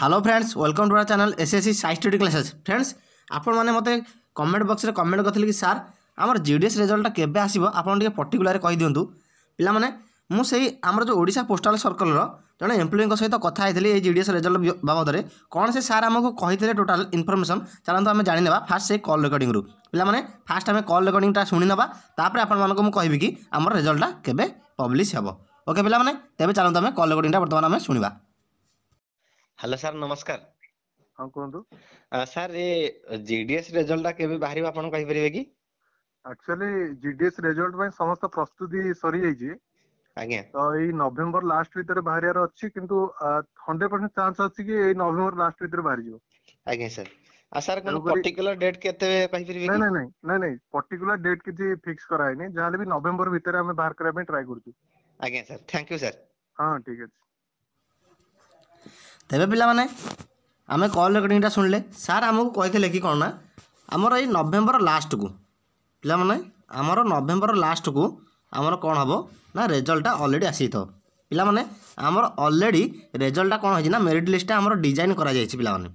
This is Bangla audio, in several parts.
hello friends welcome to our channel S S C Sai study classes friends ଆପଣମାନେ ମୋତେ କମେଣ୍ଟ ବକ୍ସରେ କମେଣ୍ଟ କରିଥିଲେ କି ସାର୍ ଆମର ଜି ଡି ଏସ୍ ରେଜଲ୍ଟଟା କେବେ ଆସିବ ଆପଣ ଟିକେ ପର୍ଟିକୁଲାର କହିଦିଅନ୍ତୁ ପିଲାମାନେ ମୁଁ ସେଇ ଆମର ଯେଉଁ ଓଡ଼ିଶା ପୋଷ୍ଟାଲ ସର୍କଲର ଜଣେ ଏମ୍ପ୍ଲୟିଙ୍କ ସହିତ କଥା ହେଇଥିଲି ଏଇ ଜି ଡି ଏସ୍ ରେଜଲ୍ଟ ବାବଦରେ କ'ଣ ସେ ସାର୍ ଆମକୁ କହିଥିଲେ ଟୋଟାଲ୍ ଇନଫର୍ମେସନ୍ ଚାଲନ୍ତୁ ଆମେ ଜାଣିନେବା ଫାର୍ଷ୍ଟ ସେଇ କଲ୍ ରେକର୍ଡ଼ିଂରୁ ପିଲାମାନେ ଫାର୍ଷ୍ଟ ଆମେ କଲ୍ ରେକର୍ଡ଼ିଂଟା ଶୁଣିନେବା ତାପରେ ଆପଣମାନଙ୍କୁ ମୁଁ କହିବି କି ଆମର ରେଜଲ୍ଟଟା କେବେ ପବ୍ଲିଶ୍ ହେବ ଓକେ ପିଲାମାନେ ତେବେ ଚାଲନ୍ତୁ ଆମେ କଲ୍ ରେକର୍ଡ଼ିଂଟା ବର୍ତ୍ତମାନ ଆମେ ଶୁଣିବା हेलो सर नमस्कार हाँ कौन तो सर ये जीडीएस रिजल्ट टा केबे बाहरी बा आपन कहि परिबे एक्चुअली जीडीएस रिजल्ट में समस्त प्रस्तुति सरी जाई जे आगे तो ये नवंबर लास्ट भीतर बाहरियार अछि किंतु 100% चांस अछि कि ये नवंबर लास्ट भीतर बाहर जो आगे सर आ सर पर्टिकुलर डेट केते कहि परिबे की नहीं नहीं नहीं नहीं पर्टिकुलर डेट कि जे फिक्स कराय नहीं जहाले भी नवंबर भीतर हम बाहर करबे ट्राई करू आगे सर थैंक यू सर हां ठीक है ତେବେ ପିଲାମାନେ ଆମେ କଲ୍ ରେକର୍ଡ଼ିଂଟା ଶୁଣିଲେ ସାର୍ ଆମକୁ କହିଥିଲେ କି କ'ଣ ନା ଆମର ଏଇ ନଭେମ୍ବର ଲାଷ୍ଟକୁ ପିଲାମାନେ ଆମର ନଭେମ୍ବର ଲାଷ୍ଟକୁ ଆମର କ'ଣ ହେବ ନା ରେଜଲ୍ଟଟା ଅଲରେଡ଼ି ଆସିଯାଇଥିବ ପିଲାମାନେ ଆମର ଅଲରେଡ଼ି ରେଜଲ୍ଟଟା କ'ଣ ହେଇଛି ନା ମେରିଟ୍ ଲିଷ୍ଟଟା ଆମର ଡିଜାଇନ୍ କରାଯାଇଛି ପିଲାମାନେ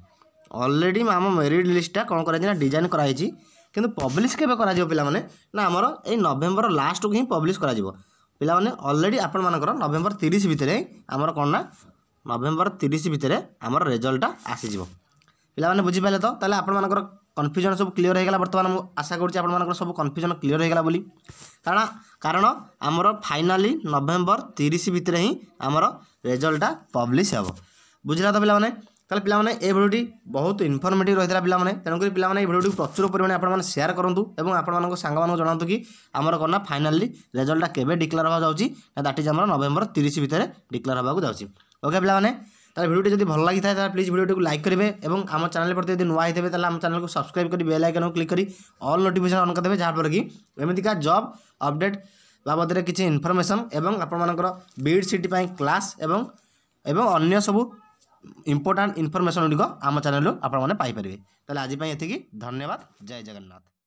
ଅଲରେଡ଼ି ଆମ ମେରିଟ୍ ଲିଷ୍ଟଟା କ'ଣ କରାଯାଇଛି ନା ଡିଜାଇନ୍ କରାହେଇଛି କିନ୍ତୁ ପବ୍ଲିଶ କେବେ କରାଯିବ ପିଲାମାନେ ନା ଆମର ଏଇ ନଭେମ୍ବର ଲାଷ୍ଟକୁ ହିଁ ପବ୍ଲିଶ କରାଯିବ ପିଲାମାନେ ଅଲରେଡ଼ି ଆପଣମାନଙ୍କର ନଭେମ୍ବର ତିରିଶ ଭିତରେ ଆମର କ'ଣ ନା ନଭେମ୍ବର ତିରିଶ ଭିତରେ ଆମର ରେଜଲ୍ଟଟା ଆସିଯିବ ପିଲାମାନେ ବୁଝିପାରିଲେ ତ ତାହେଲେ ଆପଣମାନଙ୍କର କନଫ୍ୟୁଜନ୍ ସବୁ କ୍ଲିଅର୍ ହୋଇଗଲା ବର୍ତ୍ତମାନ ମୁଁ ଆଶା କରୁଛି ଆପଣମାନଙ୍କର ସବୁ କନଫ୍ୟୁଜନ୍ କ୍ଲିଅର୍ ହୋଇଗଲା ବୋଲି କାରଣ କାରଣ ଆମର ଫାଇନାଲି ନଭେମ୍ବର ତିରିଶ ଭିତରେ ହିଁ ଆମର ରେଜଲ୍ଟଟା ପବ୍ଲିଶ୍ ହେବ ବୁଝିଲା ତ ପିଲାମାନେ ତାହେଲେ ପିଲାମାନେ ଏ ଭିଡ଼ିଓଟି ବହୁତ ଇନଫର୍ମେଟିଭ୍ ରହିଥିଲା ପିଲାମାନେ ତେଣୁକରି ପିଲାମାନେ ଏ ଭିଡ଼ିଓଟି ପ୍ରଚୁର ପରିମାଣରେ ଆପଣମାନେ ସେୟାର କରନ୍ତୁ ଏବଂ ଆପଣମାନଙ୍କ ସାଙ୍ଗମାନଙ୍କୁ ଜଣାନ୍ତୁ କି ଆମର କ'ଣ ନା ଫାଇନାଲି ରେଜଲ୍ଟଟା କେବେ ଡିକ୍ଲେୟାର ହେବାକୁ ଯାଉଛି ନା ଦ୍ୟାଟ୍ ଇଜ୍ ଆମର ନଭେମ୍ବର ତିରିଶ ଭିତରେ ଡିକ୍ଲେୟାର ହେବାକୁ ଯାଉଛି ওকে পিলামানে তাহলে ভিডিওটি যদি ভালো লাগি থাকে তাহলে প্লিজ ভিডিওটিকে লাইক করবে এবং আমার চ্যানেল প্রতি যদি নূয়া হয়ে তাহলে আমার চ্যানেলকে সবসক্রাইব করে বেল আইকন ক্লিক করে অল নোটিফিকেশন অন করে দেবে যাফলে কি এমিকা জব অপডেট বাবদে কিছু ইনফরমেশন এবং আপনার বিড সিটি ক্লাস এবং এবং অন্য সবু ইম্পর্টাট ইনফরমেশন গুড়ি আমার চ্যানেল আপনার পাইপারে তাহলে আজপাই এটি ধন্যবাদ জয় জগন্নাথ